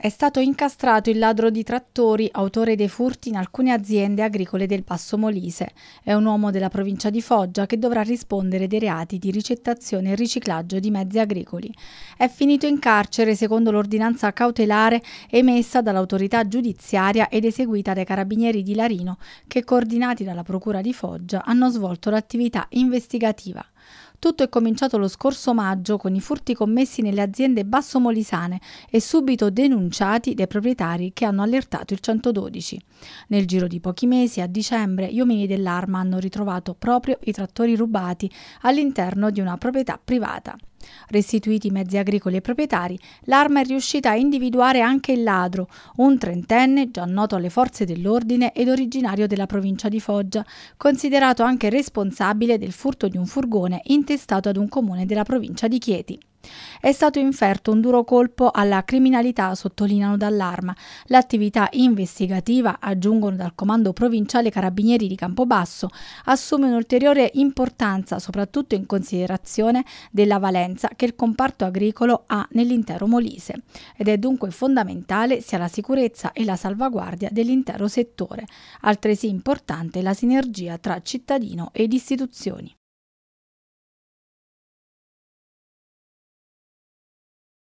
È stato incastrato il ladro di trattori, autore dei furti in alcune aziende agricole del Passo Molise. È un uomo della provincia di Foggia che dovrà rispondere dei reati di ricettazione e riciclaggio di mezzi agricoli. È finito in carcere secondo l'ordinanza cautelare emessa dall'autorità giudiziaria ed eseguita dai carabinieri di Larino che, coordinati dalla Procura di Foggia, hanno svolto l'attività investigativa. Tutto è cominciato lo scorso maggio con i furti commessi nelle aziende bassomolisane e subito denunciati dai proprietari che hanno allertato il 112. Nel giro di pochi mesi, a dicembre, gli uomini dell'arma hanno ritrovato proprio i trattori rubati all'interno di una proprietà privata. Restituiti i mezzi agricoli ai proprietari, l'arma è riuscita a individuare anche il ladro, un trentenne già noto alle forze dell'ordine ed originario della provincia di Foggia, considerato anche responsabile del furto di un furgone intestato ad un comune della provincia di Chieti. È stato inferto un duro colpo alla criminalità, sottolineano dall'arma. L'attività investigativa, aggiungono dal comando provinciale Carabinieri di Campobasso, assume un'ulteriore importanza, soprattutto in considerazione della valenza che il comparto agricolo ha nell'intero Molise ed è dunque fondamentale sia la sicurezza e la salvaguardia dell'intero settore. Altresì importante la sinergia tra cittadino ed istituzioni.